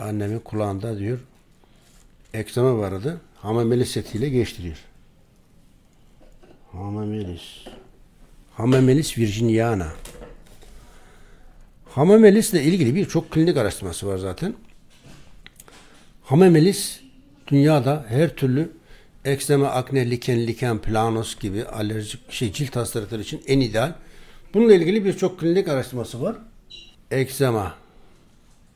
annemin kulağında diyor ekleme vardı. Hamamelis setiyle geçtiriyor. Hamamelis. Hamamelis virginiana. Hamamelis ile ilgili birçok klinik araştırması var zaten. Hamamelis dünyada her türlü ekzema, akne, liken, liken, planos gibi alerjik şey cilt hastalıkları için en ideal. Bununla ilgili birçok klinik araştırması var. Ekzema,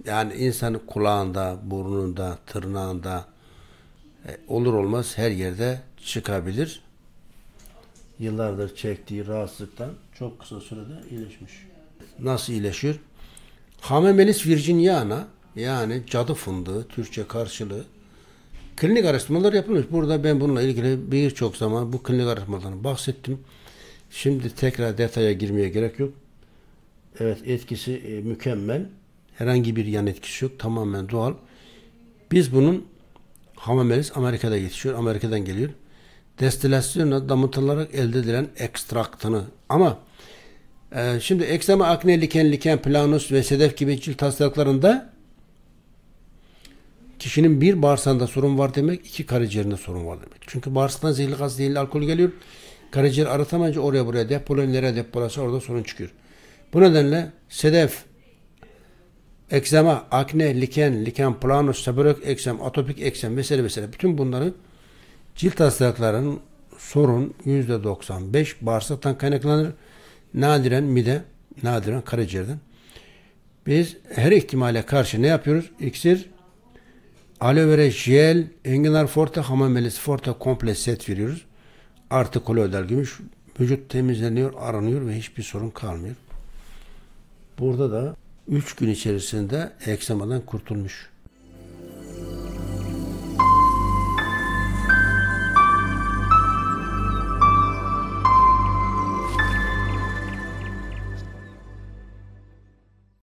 yani insanın kulağında, burnunda, tırnağında e, olur olmaz her yerde çıkabilir. Yıllardır çektiği rahatsızlıktan çok kısa sürede iyileşmiş. Nasıl iyileşir? Hamemelis virginiana yani cadı fındığı, Türkçe karşılığı klinik araştırmalar yapılmış. Burada ben bununla ilgili birçok zaman bu klinik araştırmalardan bahsettim. Şimdi tekrar detaya girmeye gerek yok. Evet etkisi e, mükemmel. Herhangi bir yan etkisi yok. Tamamen doğal. Biz bunun hamamelis Amerika'da yetişiyor. Amerika'dan geliyor. Destilasyonla damıtılarak elde edilen ekstraktını ama e, şimdi ekzema akne, liken, liken, planus ve sedef gibi cilt hastalıklarında kişinin bir bağırsağında sorun var demek, iki karaciğerinde sorun var demek. Çünkü bağırsaktan zehirli gaz, zehirli alkol geliyor. Karaciğer arıtamayınca oraya buraya depolanıyor, nereye depolarsa orada sorun çıkıyor. Bu nedenle sedef, Ekzema, akne, liken, liken planus, seborreik eksem, atopik eksem vesaire vesaire bütün bunların cilt hastalıklarının sorun %95 bağırsaktan kaynaklanır. Nadiren mide, nadiren karaciğerden. Biz her ihtimale karşı ne yapıyoruz? İksir, aloe vera jel, enginar forte, hamamelis forte komple set veriyoruz. Artı koloidal gümüş. Vücut temizleniyor, aranıyor ve hiçbir sorun kalmıyor. Burada da 3 gün içerisinde eksemadan kurtulmuş.